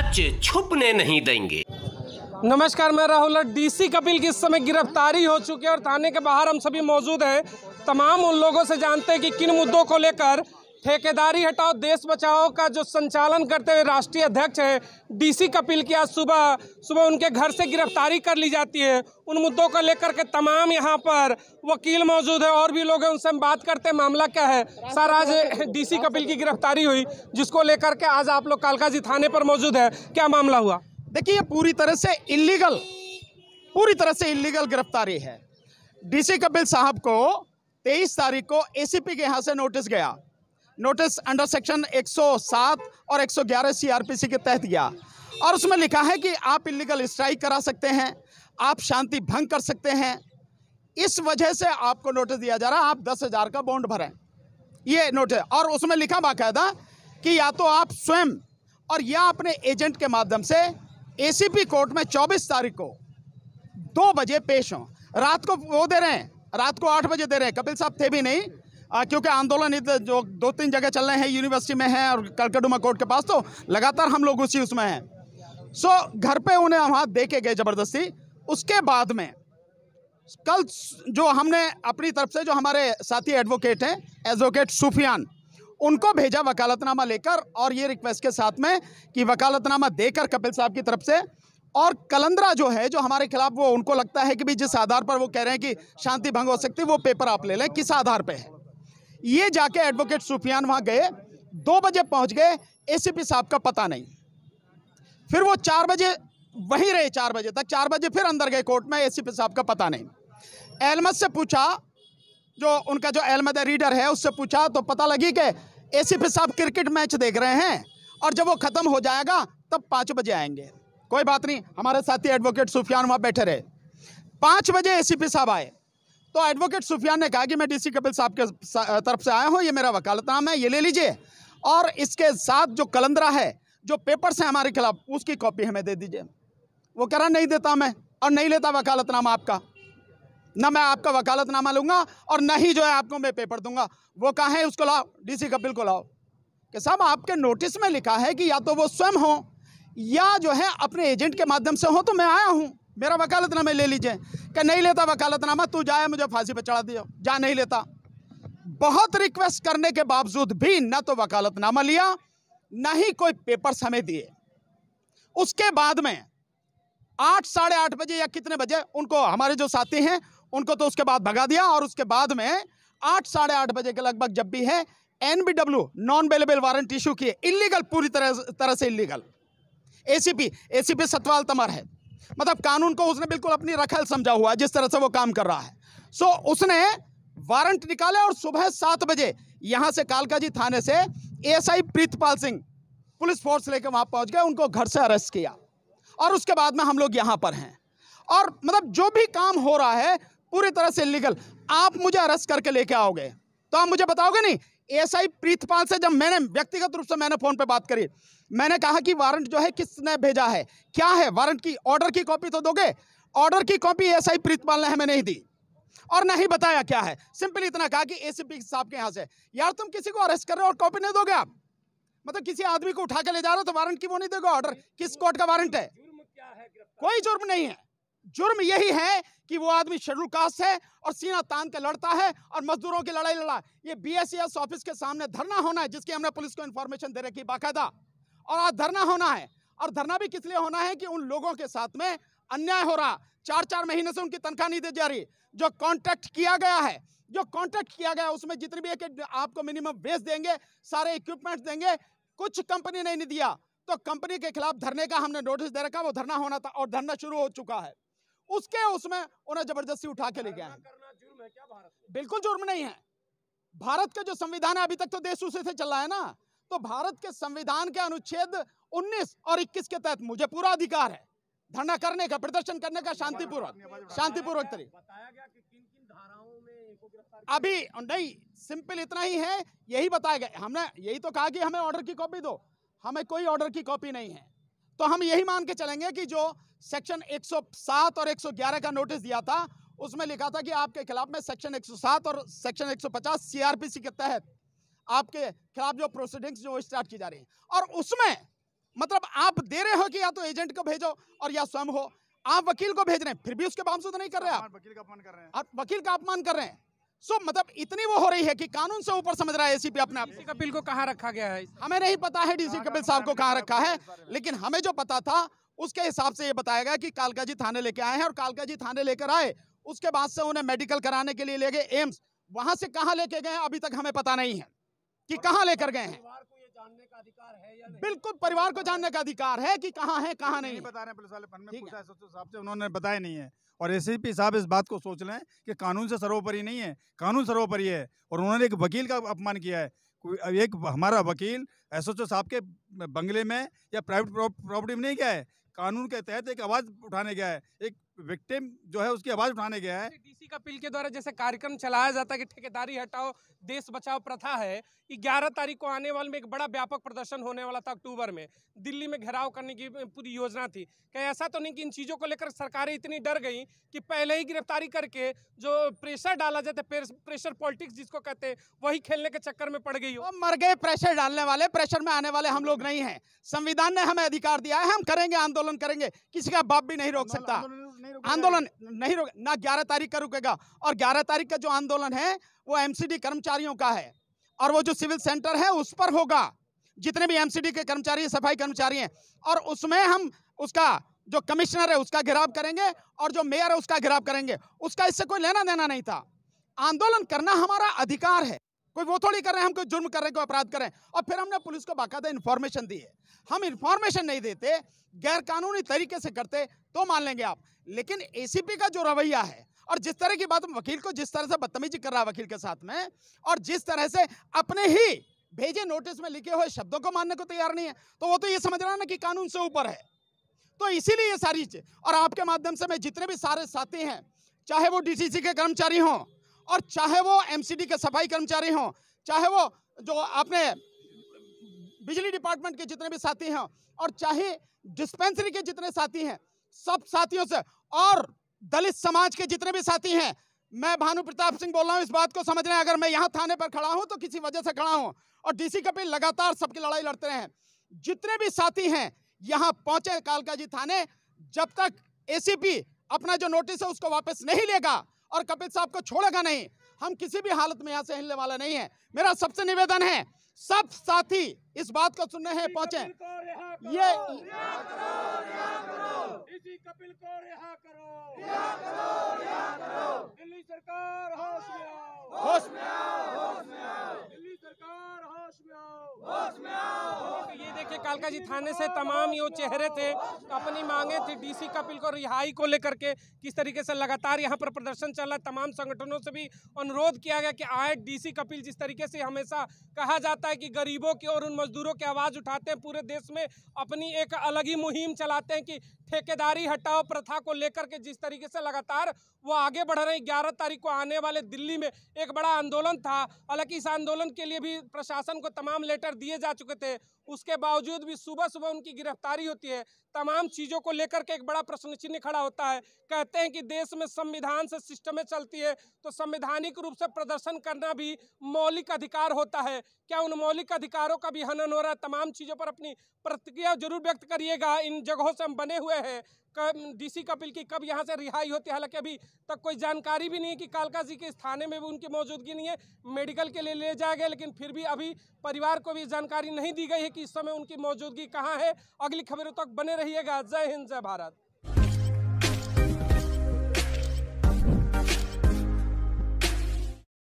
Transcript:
सच छुपने नहीं देंगे नमस्कार मैं राहुल डीसी कपिल की इस समय गिरफ्तारी हो चुकी है और थाने के बाहर हम सभी मौजूद हैं तमाम उन लोगों से जानते हैं कि किन मुद्दों को लेकर ठेकेदारी हटाओ देश बचाओ का जो संचालन करते हुए राष्ट्रीय अध्यक्ष हैं डीसी कपिल की आज सुबह सुबह उनके घर से गिरफ्तारी कर ली जाती है उन मुद्दों को लेकर के तमाम यहाँ पर वकील मौजूद है और भी लोग हैं उनसे हम बात करते हैं मामला क्या है सर आज डीसी कपिल की गिरफ्तारी हुई जिसको लेकर के आज आप लोग कालकाजी थाने पर मौजूद है क्या मामला हुआ देखिए ये पूरी तरह से इलीगल पूरी तरह से इलीगल गिरफ्तारी है डीसी कपिल साहब को तेईस तारीख को एसीपी के यहाँ से नोटिस गया नोटिस अंडर सेक्शन 107 और 111 सीआरपीसी के तहत गया और उसमें लिखा है कि आप इलीगल स्ट्राइक करा सकते हैं आप शांति भंग कर सकते हैं इस वजह से आपको नोटिस दिया जा रहा है आप दस हज़ार का बॉन्ड भरें ये नोटिस और उसमें लिखा बाकायदा कि या तो आप स्वयं और या अपने एजेंट के माध्यम से ए कोर्ट में चौबीस तारीख को दो बजे पेश हों रात को वो दे रहे हैं रात को आठ बजे दे रहे हैं कपिल साहब थे भी नहीं क्योंकि आंदोलन जो दो तीन जगह चल रहे हैं यूनिवर्सिटी में है और कलकडुमा कोर्ट के पास तो लगातार हम लोग उसी उसमें हैं सो घर पे उन्हें वहाँ दे के गए ज़बरदस्ती उसके बाद में कल जो हमने अपनी तरफ से जो हमारे साथी एडवोकेट हैं एडवोकेट सूफियान उनको भेजा वकालतनामा लेकर और ये रिक्वेस्ट के साथ में कि वकालतनामा देकर कपिल साहब की तरफ से और कलंदरा जो है जो हमारे खिलाफ वो उनको लगता है कि भी जिस आधार पर वो कह रहे हैं कि शांति भंग हो सकती है वो पेपर आप ले लें किस आधार पर है ये जाके एडवोकेट सुफियान वहाँ गए दो बजे पहुँच गए एसीपी साहब का पता नहीं फिर वो चार बजे वहीं रहे चार बजे तक चार बजे फिर अंदर गए कोर्ट में एसीपी साहब का पता नहीं एलमद से पूछा जो उनका जो एलमद रीडर है उससे पूछा तो पता लगी कि एसीपी साहब क्रिकेट मैच देख रहे हैं और जब वो ख़त्म हो जाएगा तब पाँच बजे आएंगे कोई बात नहीं हमारे साथी एडवोकेट सुफियान वहाँ बैठे रहे पाँच बजे ए साहब आए तो एडवोकेट सुफियान ने कहा कि मैं डीसी कपिल साहब के तरफ से आया हूँ ये मेरा वकालतनामा है ये ले लीजिए और इसके साथ जो कलंदरा है जो पेपर्स हैं हमारे खिलाफ उसकी कॉपी हमें दे दीजिए वो कह रहा नहीं देता मैं और नहीं लेता वकालतनामा आपका ना मैं आपका वकालतनामा लूँगा और ना ही जो है आपको मैं पेपर दूंगा वो कहाँ है उसको लाओ डी कपिल को लाओ कि साहब आपके नोटिस में लिखा है कि या तो वो स्वयं हो या जो है अपने एजेंट के माध्यम से हो तो मैं आया हूँ मेरा वकालतनामा ले लीजिए कि नहीं लेता वकालतनामा तू जाए मुझे फांसी पर चढ़ा दिया जा नहीं लेता बहुत रिक्वेस्ट करने के बावजूद भी ना तो वकालतनामा लिया ना ही कोई पेपर हमें दिए उसके बाद में आठ साढ़े आठ बजे या कितने बजे उनको हमारे जो साथी हैं उनको तो उसके बाद भगा दिया और उसके बाद में आठ साढ़े आठ बजे के लगभग जब भी है NBW non available warrant issue किए इलीगल पूरी तरह तरह से इलीगल एसीपी एसीपी सतवाल तमर है मतलब कानून को उसने बिल्कुल अपनी रखल समझा हुआ है जिस तरह से वो काम कर रहा है सो so, उसने वारंट निकाले और सुबह सात बजे यहां से कालकाजी थाने से SI Pritpal Singh police force लेकर वहां पहुंच गए उनको घर से अरेस्ट किया और उसके बाद में हम लोग यहां पर हैं और मतलब जो भी काम हो रहा है पूरी तरह से इलीगल आप मुझे अरेस्ट करके लेके आओगे तो आप मुझे बताओगे नहीं एसआई प्रीतपाल से जब मैंने व्यक्तिगत रूप से मैंने फोन पे बात करी मैंने कहा कि वारंट जो है किसने भेजा है क्या है वारंट की ऑर्डर की कॉपी तो दोगे ऑर्डर की कॉपी एसआई प्रीतपाल ने हमें नहीं दी और नहीं बताया क्या है सिंपल इतना कहा कि एसीपी साहब के यहाँ से यार तुम किसी को अरेस्ट कर रहे हो और कॉपी नहीं दोगे आप मतलब किसी आदमी को उठा के ले जा रहे हो तो वारंट की वो नहीं दोगे ऑर्डर किस कोर्ट का वारंट है कोई जुर्म नहीं है जुर्म यही है कि वो आदमी शेड्यूल कास्ट है और सीना तान के लड़ता है और मजदूरों की लड़ाई लड़ा ये बीएसएस ऑफिस e के सामने धरना होना है जिसकी हमने पुलिस को इन्फॉर्मेशन दे रखी बाकायदा और आज धरना होना है और धरना भी किस लिए होना है कि उन लोगों के साथ में अन्याय हो रहा चार चार महीने से उनकी तनख्वाह नहीं दी जा रही जो कॉन्ट्रैक्ट किया गया है जो कॉन्ट्रैक्ट किया गया उसमें जितने भी एक आपको मिनिमम वेज देंगे सारे इक्विपमेंट्स देंगे कुछ कंपनी ने नहीं दिया तो कंपनी के खिलाफ धरने का हमने नोटिस दे रखा वो धरना होना था और धरना शुरू हो चुका है उसके उसमें उन्हें जबरदस्ती उठा के ले गया बिल्कुल जुर्म नहीं है भारत का जो संविधान है अभी तक तो देश उसे से चला है ना तो भारत के संविधान के अनुच्छेद 19 और 21 के तहत मुझे पूरा अधिकार है धरना करने का प्रदर्शन करने का शांतिपूर्वक शांतिपूर्वक तरीके अभी नहीं सिंपल इतना ही है यही बताया गया हमने यही तो कहा कि हमें ऑर्डर की कॉपी दो हमें कोई ऑर्डर की कॉपी नहीं है तो हम यही मान के चलेंगे कि जो सेक्शन 107 और 111 का नोटिस दिया था उसमें लिखा था कि आपके खिलाफ में सेक्शन 107 और सेक्शन 150 सीआरपीसी के तहत आपके खिलाफ जो प्रोसीडिंग्स जो स्टार्ट की जा रही है और उसमें मतलब आप दे रहे हो कि या तो एजेंट को भेजो और या स्वयं हो आप वकील को भेज रहे हैं फिर भी उसके बावजूद नहीं कर रहे आप वकील का अपमान कर रहे हैं आप वकील का अपमान कर रहे हैं सो so, मतलब इतनी वो हो रही है कि कानून से ऊपर समझ रहा है एसीपी अपने आप कपिल को कहा रखा गया है हमें नहीं पता है डीसी कपिल साहब को कहा रखा है लेकिन हमें जो पता था उसके हिसाब से ये बताया गया कि कालकाजी थाने लेके आए हैं और कालकाजी थाने लेकर आए उसके बाद से उन्हें मेडिकल कराने के लिए ले गए एम्स वहां से कहा लेके गए अभी तक हमें पता नहीं है कि कहाँ लेकर गए हैं जानने का अधिकार है या नहीं बिल्कुल परिवार को जानने का अधिकार है कि कहाँ है कहाँ नहीं, बता रहे पुलिस वाले साहब से उन्होंने बताया नहीं है और एसीपी साहब इस बात को सोच लें कि कानून से सर्वोपरि नहीं है कानून सर्वोपरि है और उन्होंने एक वकील का अपमान किया है एक हमारा वकील एस एच साहब के बंगले में या प्राइवेट प्रॉपर्टी में नहीं गया है कानून के तहत एक आवाज़ उठाने गया है एक विक्टिम जो है उसकी आवाज उठाने गया है डीसी का पिल के द्वारा जैसे कार्यक्रम चलाया जाता है कि ठेकेदारी हटाओ देश बचाओ प्रथा है ग्यारह तारीख को आने वाले में एक बड़ा व्यापक प्रदर्शन होने वाला था अक्टूबर में दिल्ली में घेराव करने की पूरी योजना थी क्या ऐसा तो नहीं कि इन चीज़ों को लेकर सरकारें इतनी डर गई कि पहले ही गिरफ्तारी करके जो प्रेशर डाला जाता है प्रेशर पॉलिटिक्स जिसको कहते हैं वही खेलने के चक्कर में पड़ गई हो मर गए प्रेशर डालने वाले प्रेशर में आने वाले हम लोग नहीं है संविधान ने हमें अधिकार दिया है हम करेंगे आंदोलन करेंगे किसी का बाप भी नहीं रोक सकता आंदोलन नहीं रोके ना ग्यारह तारीख का रुकेगा और ग्यारह तारीख का जो आंदोलन है वो एमसीडी कर्मचारियों का है और वो जो सिविल सेंटर है उस पर होगा जितने भी एमसीडी के कर्मचारी सफाई कर्मचारी हैं और उसमें हम उसका जो कमिश्नर है उसका घिराव करेंगे और जो मेयर है उसका घिराव करेंगे उसका इससे कोई लेना देना नहीं था आंदोलन करना हमारा अधिकार है कोई वो थोड़ी कर रहे हैं हम कोई जुर्म कर रहे हैं कोई अपराध कर रहे हैं और फिर हमने पुलिस को बाकायदा इन्फॉर्मेशन दी है हम इन्फॉर्मेशन नहीं देते गैरकानूनी तरीके से करते तो मान लेंगे आप लेकिन ए का जो रवैया है और जिस तरह की बात वकील को जिस तरह से बदतमीजी कर रहा है वकील के साथ में और जिस तरह से अपने ही भेजे नोटिस में लिखे हुए शब्दों को मानने को तैयार नहीं है तो वो तो ये समझ रहा है ना कि कानून से ऊपर है तो इसीलिए ये सारी चीज और आपके माध्यम से मैं जितने भी सारे साथी हैं चाहे वो डीसीसी के कर्मचारी हों और चाहे वो एमसीडी के सफाई कर्मचारी हों चाहे वो जो आपने बिजली डिपार्टमेंट के जितने भी साथी हैं और चाहे डिस्पेंसरी के जितने साथी हैं सब साथियों से और दलित समाज के जितने भी साथी हैं मैं भानु प्रताप सिंह बोल रहा हूँ इस बात को समझ रहे हैं अगर मैं यहाँ थाने पर खड़ा हूँ तो किसी वजह से खड़ा हूँ और डीसी कपिल लगातार सबकी लड़ाई लड़ते रहे हैं जितने भी साथी हैं यहाँ पहुंचे कालका थाने जब तक एसीपी अपना जो नोटिस है उसको वापस नहीं लेगा और कपिल साहब को छोड़ेगा नहीं हम किसी भी हालत में यहाँ से हिलने वाला नहीं है मेरा सबसे निवेदन है सब साथी इस बात को सुनने हैं पहुंचे ये कपिल को रिहा करो रिहा करो रिहा करो दिल्ली सरकार होश में आओ होश में आओ होश में आओ दिल्ली सरकार ये देखिए कालका जी थाने से तमाम ये चेहरे थे तो अपनी मांगे थी डीसी कपिल को रिहाई को लेकर के किस तरीके से लगातार यहाँ पर प्रदर्शन चल रहा है तमाम संगठनों से भी अनुरोध किया गया कि आए डीसी कपिल जिस तरीके से हमेशा कहा जाता है कि गरीबों की और उन मजदूरों की आवाज़ उठाते हैं पूरे देश में अपनी एक अलग ही मुहिम चलाते हैं कि ठेकेदारी हटाओ प्रथा को लेकर के जिस तरीके से लगातार वो आगे बढ़ रहे ग्यारह तारीख को आने वाले दिल्ली में एक बड़ा आंदोलन था हालांकि इस आंदोलन के लिए भी प्रशासन को तमाम लेटर दिए जा चुके थे उसके बावजूद भी सुबह सुबह उनकी गिरफ्तारी होती है तमाम चीज़ों को लेकर के एक बड़ा प्रश्न चिन्ह खड़ा होता है कहते हैं कि देश में संविधान से सिस्टमें चलती है तो संवैधानिक रूप से प्रदर्शन करना भी मौलिक अधिकार होता है क्या उन मौलिक अधिकारों का भी हनन हो रहा है तमाम चीज़ों पर अपनी प्रतिक्रिया जरूर व्यक्त करिएगा इन जगहों से हम बने हुए हैं कब डीसी कपिल की कब यहाँ से रिहाई होती है हालांकि अभी तक कोई जानकारी भी नहीं है कि कालका जी के थाने में भी उनकी मौजूदगी नहीं है मेडिकल के लिए ले जाया गया लेकिन फिर भी अभी परिवार को भी जानकारी नहीं दी गई है कि इस समय उनकी मौजूदगी कहाँ है अगली खबरों तक बने रहिएगा जय हिंद जय भारत